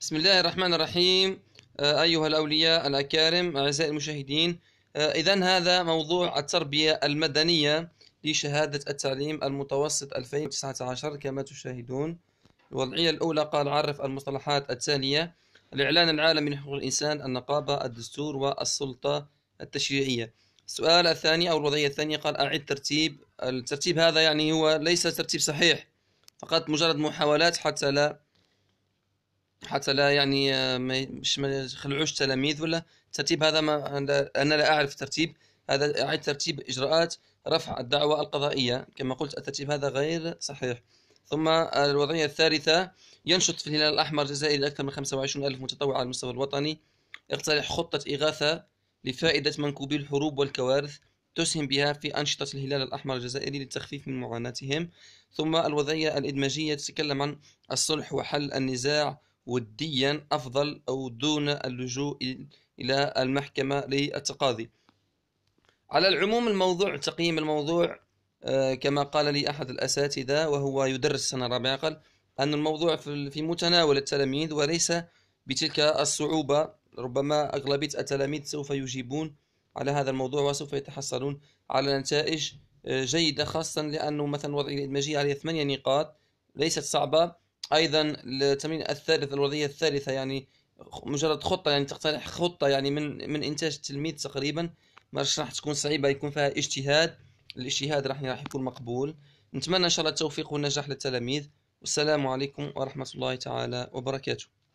بسم الله الرحمن الرحيم آه، أيها الأولياء الأكارم أعزائي المشاهدين آه، إذا هذا موضوع التربية المدنية لشهادة التعليم المتوسط 2019 كما تشاهدون الوضعية الأولى قال عرف المصطلحات التالية الإعلان العالمي لحقوق الإنسان النقابة الدستور والسلطة التشريعية السؤال الثاني أو الوضعية الثانية قال أعد ترتيب الترتيب هذا يعني هو ليس ترتيب صحيح فقط مجرد محاولات حتى لا حتى لا يعني آه، مش ما يخلعوش تلاميذ ولا الترتيب هذا ما انا لا اعرف الترتيب هذا اعاده ترتيب اجراءات رفع الدعوى القضائيه كما قلت الترتيب هذا غير صحيح ثم الوضعيه الثالثه ينشط في الهلال الاحمر الجزائري اكثر من 25 الف متطوع على المستوى الوطني اقترح خطه اغاثه لفائده منكوبي الحروب والكوارث تسهم بها في أنشطة الهلال الأحمر الجزائري للتخفيف من معاناتهم ثم الوضعية الإدماجية تتكلم عن الصلح وحل النزاع وديا أفضل أو دون اللجوء إلى المحكمة للتقاضي على العموم الموضوع تقييم الموضوع آه، كما قال لي أحد الأساتذة وهو يدرس السنة الرابعة قال أن الموضوع في متناول التلاميذ وليس بتلك الصعوبة ربما أغلبية التلاميذ سوف يجيبون على هذا الموضوع وسوف يتحصلون على نتائج آه، جيدة خاصة لأنه مثلا وضع الإدماجية عليه ثمانية نقاط ليست صعبة ايضا التمرين الثالث الوضعيه الثالثه يعني مجرد خطه يعني تقترح خطه يعني من من انتاج التلميذ تقريبا مش راح تكون صعيبه يكون فيها اجتهاد الاجتهاد راح يعني راح يكون مقبول نتمنى ان شاء الله التوفيق والنجاح للتلاميذ والسلام عليكم ورحمه الله تعالى وبركاته